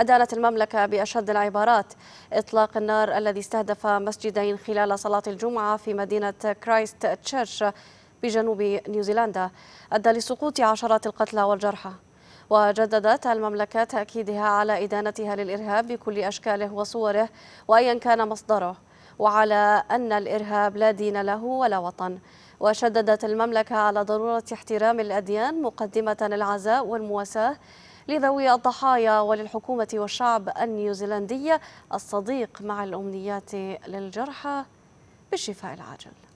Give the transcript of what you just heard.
أدانت المملكة بأشد العبارات إطلاق النار الذي استهدف مسجدين خلال صلاة الجمعة في مدينة كرايست تشيرش بجنوب نيوزيلندا أدى لسقوط عشرات القتلى والجرحى وجددت المملكة تأكيدها على إدانتها للإرهاب بكل أشكاله وصوره وأيا كان مصدره وعلى أن الإرهاب لا دين له ولا وطن وشددت المملكة على ضرورة احترام الأديان مقدمة العزاء والمواساة لذوي الضحايا وللحكومة والشعب النيوزيلندي الصديق مع الأمنيات للجرحى بالشفاء العاجل